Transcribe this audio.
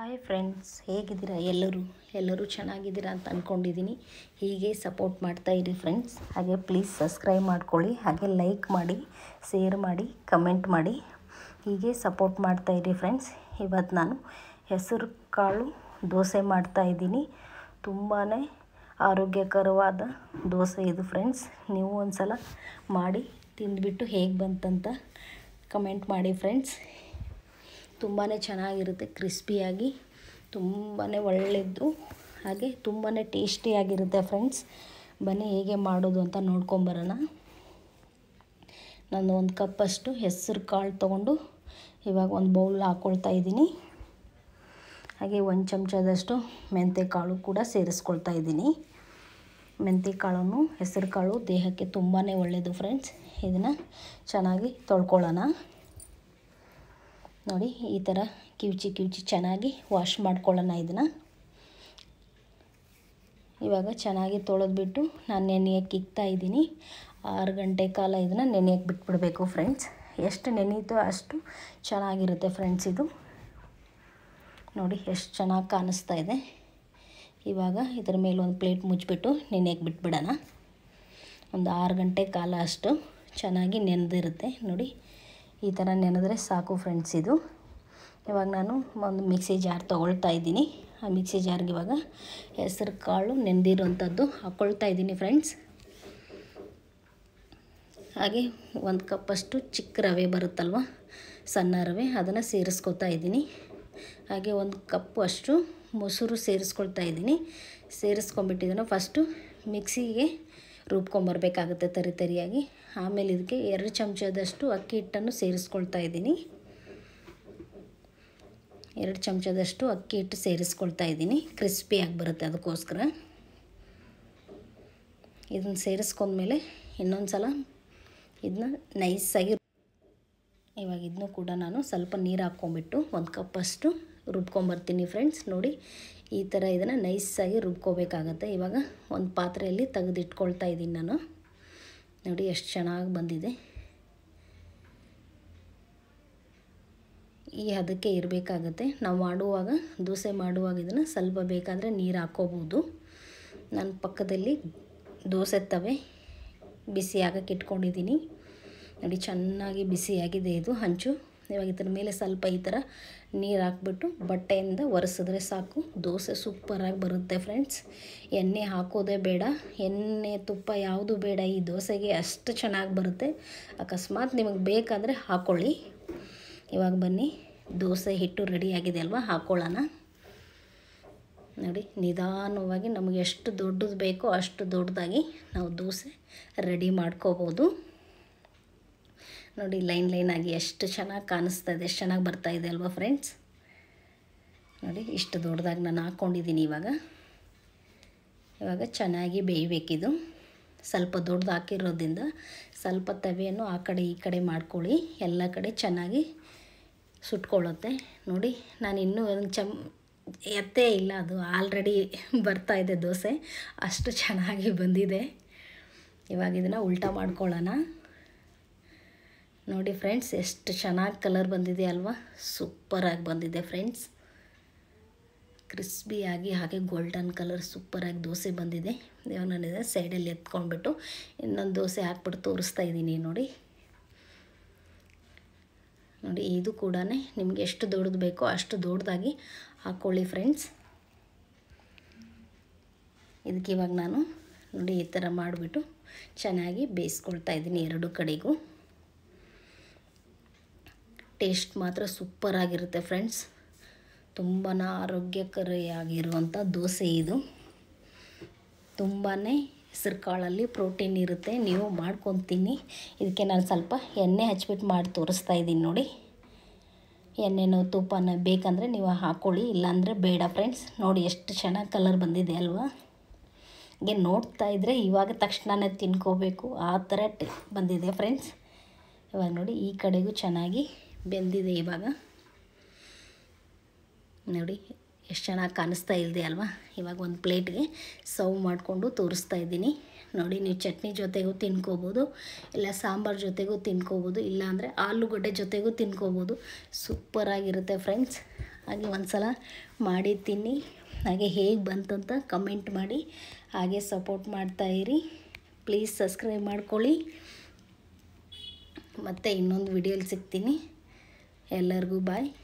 Hi friends ಹೇಗಿದ್ದೀರಾ ಎಲ್ಲರೂ ಎಲ್ಲರೂ ಚೆನ್ನಾಗಿದ್ದೀರಾ ಅಂತ ಅಂದ್ಕೊಂಡಿದ್ದೀನಿ ಹೀಗೆ ಸಪೋರ್ಟ್ ಮಾಡ್ತಾ ಇರಿ ಫ್ರೆಂಡ್ಸ್ ಹಾಗೆ ಪ್ಲೀಸ್ ಸಬ್ಸ್ಕ್ರೈಬ್ ಮಾಡ್ಕೊಳ್ಳಿ ಹಾಗೆ ಲೈಕ್ ಮಾಡಿ ಶೇರ್ ಮಾಡಿ ಕಮೆಂಟ್ ಮಾಡಿ ಹೀಗೆ ಸಪೋರ್ಟ್ ಮಾಡ್ತಾ ಇರಿ ಫ್ರೆಂಡ್ಸ್ ಇವತ್ತು ನಾನು ಹೆಸರು ಕಾಳು ದೋಸೆ ಮಾಡ್ತಾ ತುಂಬಾ ಆರೋಗ್ಯಕರವಾದ ದೋಸೆ ಇದು ಫ್ರೆಂಡ್ಸ್ ನೀವು ಒಂದು ಸಲ ಮಾಡಿ ತಿಂದುಬಿಟ್ಟು ಹೇಗೆ ಬಂತಂತ ಕಮೆಂಟ್ ಮಾಡಿ ಫ್ರೆಂಡ್ಸ್ ತುಂಬಾ ಚೆನ್ನಾಗಿರುತ್ತೆ ಕ್ರಿಸ್ಪಿಯಾಗಿ ತುಂಬಾ ಒಳ್ಳೆಯದು ಹಾಗೆ ತುಂಬಾ ಟೇಸ್ಟಿಯಾಗಿರುತ್ತೆ ಫ್ರೆಂಡ್ಸ್ ಬನ್ನಿ ಹೇಗೆ ಮಾಡೋದು ಅಂತ ನೋಡ್ಕೊಂಬರೋಣ ನಾನು ಒಂದು ಕಪ್ಪಷ್ಟು ಹೆಸರು ಕಾಳು ತೊಗೊಂಡು ಇವಾಗ ಒಂದು ಬೌಲ್ ಹಾಕ್ಕೊಳ್ತಾ ಇದ್ದೀನಿ ಹಾಗೆ ಒಂದು ಚಮಚದಷ್ಟು ಮೆಂತ್ಯ ಕಾಳು ಕೂಡ ಸೇರಿಸ್ಕೊಳ್ತಾ ಇದ್ದೀನಿ ಮೆಂತ್ಯ ಕಾಳನ್ನು ಹೆಸರು ಕಾಳು ದೇಹಕ್ಕೆ ತುಂಬಾ ಒಳ್ಳೆಯದು ಫ್ರೆಂಡ್ಸ್ ಇದನ್ನು ಚೆನ್ನಾಗಿ ತೊಳ್ಕೊಳ್ಳೋಣ ನೋಡಿ ಈ ಥರ ಕಿವುಚಿ ಕಿವುಚಿ ಚೆನ್ನಾಗಿ ವಾಶ್ ಮಾಡ್ಕೊಳ್ಳೋಣ ಇದನ್ನು ಇವಾಗ ಚೆನ್ನಾಗಿ ತೊಳೆದ್ಬಿಟ್ಟು ನಾನು ನೆನೆಯೋಕ್ಕೆ ಇಕ್ತಾ ಇದ್ದೀನಿ ಆರು ಗಂಟೆ ಕಾಲ ಇದನ್ನು ನೆನೆಯಕ್ಕೆ ಬಿಟ್ಬಿಡಬೇಕು ಫ್ರೆಂಡ್ಸ್ ಎಷ್ಟು ನೆನೆಯುತ್ತೋ ಅಷ್ಟು ಚೆನ್ನಾಗಿರುತ್ತೆ ಫ್ರೆಂಡ್ಸ್ ಇದು ನೋಡಿ ಎಷ್ಟು ಚೆನ್ನಾಗಿ ಕಾಣಿಸ್ತಾ ಇದೆ ಇವಾಗ ಇದರ ಮೇಲೆ ಒಂದು ಪ್ಲೇಟ್ ಮುಚ್ಚಿಬಿಟ್ಟು ನೆನೆಯೋಕ್ಕೆ ಬಿಟ್ಬಿಡೋಣ ಒಂದು ಆರು ಗಂಟೆ ಕಾಲ ಅಷ್ಟು ಚೆನ್ನಾಗಿ ನೆನೆದಿರುತ್ತೆ ನೋಡಿ ಈ ಥರ ನೆನೆದ್ರೆ ಸಾಕು ಫ್ರೆಂಡ್ಸ್ ಇದು ಇವಾಗ ನಾನು ಒಂದು ಮಿಕ್ಸಿ ಜಾರ್ ತೊಗೊಳ್ತಾ ಇದ್ದೀನಿ ಆ ಮಿಕ್ಸಿ ಜಾರ್ಗೆ ಇವಾಗ ಹೆಸರು ಕಾಳು ನೆನೆದಿರೋವಂಥದ್ದು ಹಾಕ್ಕೊಳ್ತಾ ಇದ್ದೀನಿ ಫ್ರೆಂಡ್ಸ್ ಹಾಗೆ ಒಂದು ಕಪ್ಪಷ್ಟು ಚಿಕ್ಕ ರವೆ ಬರುತ್ತಲ್ವ ಸಣ್ಣ ರವೆ ಅದನ್ನು ಸೇರಿಸ್ಕೊತಾ ಇದ್ದೀನಿ ಹಾಗೆ ಒಂದು ಕಪ್ಪು ಅಷ್ಟು ಮೊಸರು ಸೇರಿಸ್ಕೊಳ್ತಾ ಇದ್ದೀನಿ ಸೇರಿಸ್ಕೊಂಬಿಟ್ಟಿದ್ರು ಫಸ್ಟು ಮಿಕ್ಸಿಗೆ ರುಬ್ಕೊಂಬರ್ಬೇಕಾಗುತ್ತೆ ತರಿ ತರಿಯಾಗಿ ಆಮೇಲೆ ಇದಕ್ಕೆ ಎರಡು ಚಮಚದಷ್ಟು ಅಕ್ಕಿ ಹಿಟ್ಟನ್ನು ಸೇರಿಸ್ಕೊಳ್ತಾ ಇದ್ದೀನಿ ಎರಡು ಚಮಚದಷ್ಟು ಅಕ್ಕಿ ಹಿಟ್ಟು ಸೇರಿಸ್ಕೊಳ್ತಾ ಇದ್ದೀನಿ ಆಗಿ ಬರುತ್ತೆ ಅದಕ್ಕೋಸ್ಕರ ಇದನ್ನ ಸೇರಿಸ್ಕೊಂಡ್ಮೇಲೆ ಇನ್ನೊಂದು ಸಲ ಇದನ್ನ ನೈಸಾಗಿ ಇವಾಗ ಇದನ್ನು ಕೂಡ ನಾನು ಸ್ವಲ್ಪ ನೀರು ಹಾಕ್ಕೊಂಬಿಟ್ಟು ಒಂದು ಕಪ್ಪಷ್ಟು ರುಬ್ಕೊಂಬರ್ತೀನಿ ಫ್ರೆಂಡ್ಸ್ ನೋಡಿ ಈ ಥರ ಇದನ್ನು ನೈಸಾಗಿ ರುಬ್ಕೋಬೇಕಾಗತ್ತೆ ಇವಾಗ ಒಂದು ಪಾತ್ರೆಯಲ್ಲಿ ತೆಗೆದಿಟ್ಕೊಳ್ತಾ ಇದ್ದೀನಿ ನಾನು ನೋಡಿ ಎಷ್ಟು ಚೆನ್ನಾಗಿ ಬಂದಿದೆ ಈ ಹದಕ್ಕೆ ಇರಬೇಕಾಗತ್ತೆ ನಾವು ಮಾಡುವಾಗ ದೋಸೆ ಮಾಡುವಾಗ ಇದನ್ನು ಸ್ವಲ್ಪ ಬೇಕಾದರೆ ನೀರು ಹಾಕೋಬೋದು ನನ್ನ ಪಕ್ಕದಲ್ಲಿ ದೋಸೆ ತವೆ ಬಿಸಿಯಾಗಕ್ಕೆ ಇಟ್ಕೊಂಡಿದ್ದೀನಿ ನೋಡಿ ಚೆನ್ನಾಗಿ ಬಿಸಿಯಾಗಿದೆ ಇದು ಹಂಚು ಇವಾಗ ಇದ್ರ ಮೇಲೆ ಸ್ವಲ್ಪ ಈ ಥರ ನೀರು ಹಾಕ್ಬಿಟ್ಟು ಬಟ್ಟೆಯಿಂದ ಒರೆಸಿದ್ರೆ ಸಾಕು ದೋಸೆ ಸೂಪರಾಗಿ ಬರುತ್ತೆ ಫ್ರೆಂಡ್ಸ್ ಎಣ್ಣೆ ಹಾಕೋದೇ ಬೇಡ ಎಣ್ಣೆ ತುಪ್ಪ ಯಾವುದು ಬೇಡ ಈ ದೋಸೆಗೆ ಅಷ್ಟು ಚೆನ್ನಾಗಿ ಬರುತ್ತೆ ಅಕಸ್ಮಾತ್ ನಿಮಗೆ ಬೇಕಾದರೆ ಹಾಕ್ಕೊಳ್ಳಿ ಇವಾಗ ಬನ್ನಿ ದೋಸೆ ಹಿಟ್ಟು ರೆಡಿಯಾಗಿದೆ ಅಲ್ವಾ ಹಾಕ್ಕೊಳ್ಳೋಣ ನೋಡಿ ನಿಧಾನವಾಗಿ ನಮಗೆ ಎಷ್ಟು ದೊಡ್ಡದು ಬೇಕೋ ಅಷ್ಟು ದೊಡ್ಡದಾಗಿ ನಾವು ದೋಸೆ ರೆಡಿ ಮಾಡ್ಕೋಬೋದು ನೋಡಿ ಲೈನ್ ಲೈನ್ ಆಗಿ ಎಷ್ಟು ಚೆನ್ನಾಗಿ ಕಾಣಿಸ್ತಾ ಇದೆ ಎಷ್ಟು ಚೆನ್ನಾಗಿ ಬರ್ತಾ ಇದೆ ಅಲ್ವಾ ಫ್ರೆಂಡ್ಸ್ ನೋಡಿ ಇಷ್ಟು ದೊಡ್ಡದಾಗಿ ನಾನು ಹಾಕ್ಕೊಂಡಿದ್ದೀನಿ ಇವಾಗ ಇವಾಗ ಚೆನ್ನಾಗಿ ಬೇಯಬೇಕಿದು ಸ್ವಲ್ಪ ದೊಡ್ಡದು ಹಾಕಿರೋದ್ರಿಂದ ಸ್ವಲ್ಪ ತವೆಯನ್ನು ಆ ಕಡೆ ಈ ಕಡೆ ಮಾಡ್ಕೊಳ್ಳಿ ಎಲ್ಲ ಕಡೆ ಚೆನ್ನಾಗಿ ಸುಟ್ಕೊಳ್ಳುತ್ತೆ ನೋಡಿ ನಾನು ಇನ್ನೂ ಒಂದು ಚಮ್ ಎತ್ತೇ ಇಲ್ಲ ಅದು ಆಲ್ರೆಡಿ ಬರ್ತಾ ಇದೆ ದೋಸೆ ಅಷ್ಟು ಚೆನ್ನಾಗಿ ಬಂದಿದೆ ಇವಾಗ ಇದನ್ನು ಉಲ್ಟಾ ಮಾಡ್ಕೊಳ್ಳೋಣ ನೋಡಿ ಫ್ರೆಂಡ್ಸ್ ಎಷ್ಟು ಚೆನ್ನಾಗಿ ಕಲರ್ ಬಂದಿದೆ ಅಲ್ವಾ ಸೂಪರಾಗಿ ಬಂದಿದೆ ಫ್ರೆಂಡ್ಸ್ ಕ್ರಿಸ್ಪಿಯಾಗಿ ಹಾಗೆ ಗೋಲ್ಡನ್ ಕಲರ್ ಸೂಪರಾಗಿ ದೋಸೆ ಬಂದಿದೆ ನಾನಿದೆ ಸೈಡಲ್ಲಿ ಎತ್ಕೊಂಡ್ಬಿಟ್ಟು ಇನ್ನೊಂದು ದೋಸೆ ಹಾಕ್ಬಿಟ್ಟು ತೋರಿಸ್ತಾ ಇದ್ದೀನಿ ನೋಡಿ ನೋಡಿ ಇದು ಕೂಡ ನಿಮಗೆ ಎಷ್ಟು ದೊಡ್ಡದು ಬೇಕೋ ಅಷ್ಟು ದೊಡ್ಡದಾಗಿ ಹಾಕ್ಕೊಳ್ಳಿ ಫ್ರೆಂಡ್ಸ್ ಇದಕ್ಕೆ ನಾನು ನೋಡಿ ಈ ಥರ ಮಾಡಿಬಿಟ್ಟು ಚೆನ್ನಾಗಿ ಬೇಯಿಸ್ಕೊಳ್ತಾ ಇದ್ದೀನಿ ಎರಡು ಕಡೆಗೂ ಟೇಸ್ಟ್ ಮಾತ್ರ ಸೂಪರಾಗಿರುತ್ತೆ ಫ್ರೆಂಡ್ಸ್ ತುಂಬಾ ಆರೋಗ್ಯಕರಿಯಾಗಿರುವಂಥ ದೋಸೆ ಇದು ತುಂಬಾ ಹೆಸರು ಕಾಳಲ್ಲಿ ಪ್ರೋಟೀನ್ ಇರುತ್ತೆ ನೀವು ಮಾಡ್ಕೊತೀನಿ ಇದಕ್ಕೆ ನಾನು ಸ್ವಲ್ಪ ಎಣ್ಣೆ ಹಚ್ಬಿಟ್ಟು ಮಾಡಿ ತೋರಿಸ್ತಾ ಇದ್ದೀನಿ ನೋಡಿ ಎಣ್ಣೆನೋ ತುಪ್ಪನ ಬೇಕಂದರೆ ನೀವು ಹಾಕ್ಕೊಳ್ಳಿ ಇಲ್ಲಾಂದರೆ ಬೇಡ ಫ್ರೆಂಡ್ಸ್ ನೋಡಿ ಎಷ್ಟು ಚೆನ್ನಾಗಿ ಕಲರ್ ಬಂದಿದೆ ಅಲ್ವಾ ಹೀಗೆ ನೋಡ್ತಾ ಇದ್ದರೆ ಇವಾಗ ತಕ್ಷಣನೇ ತಿನ್ಕೋಬೇಕು ಆ ಥರ ಬಂದಿದೆ ಫ್ರೆಂಡ್ಸ್ ಇವಾಗ ನೋಡಿ ಈ ಕಡೆಗೂ ಚೆನ್ನಾಗಿ ಬೆಂದಿದೆ ಇವಾಗ ನೋಡಿ ಎಷ್ಟು ಚೆನ್ನಾಗಿ ಕಾಣಿಸ್ತಾ ಇಲ್ಲದೆ ಅಲ್ವಾ ಇವಾಗ ಒಂದು ಪ್ಲೇಟ್ಗೆ ಸರ್ವ್ ಮಾಡಿಕೊಂಡು ತೋರಿಸ್ತಾ ಇದ್ದೀನಿ ನೋಡಿ ನೀವು ಚಟ್ನಿ ಜೊತೆಗೂ ತಿನ್ಕೋಬೋದು ಇಲ್ಲ ಸಾಂಬಾರು ಜೊತೆಗೂ ತಿನ್ಕೋಬೋದು ಇಲ್ಲಾಂದರೆ ಆಲೂಗಡ್ಡೆ ಜೊತೆಗೂ ತಿನ್ಕೋಬೋದು ಸೂಪರಾಗಿರುತ್ತೆ ಫ್ರೆಂಡ್ಸ್ ಹಾಗೆ ಒಂದು ಸಲ ಮಾಡಿ ತಿನ್ನಿ ಹಾಗೆ ಹೇಗೆ ಬಂತಂತ ಕಮೆಂಟ್ ಮಾಡಿ ಹಾಗೆ ಸಪೋರ್ಟ್ ಇರಿ ಪ್ಲೀಸ್ ಸಬ್ಸ್ಕ್ರೈಬ್ ಮಾಡ್ಕೊಳ್ಳಿ ಮತ್ತು ಇನ್ನೊಂದು ವಿಡಿಯೋಲಿ ಸಿಗ್ತೀನಿ El largo, bye.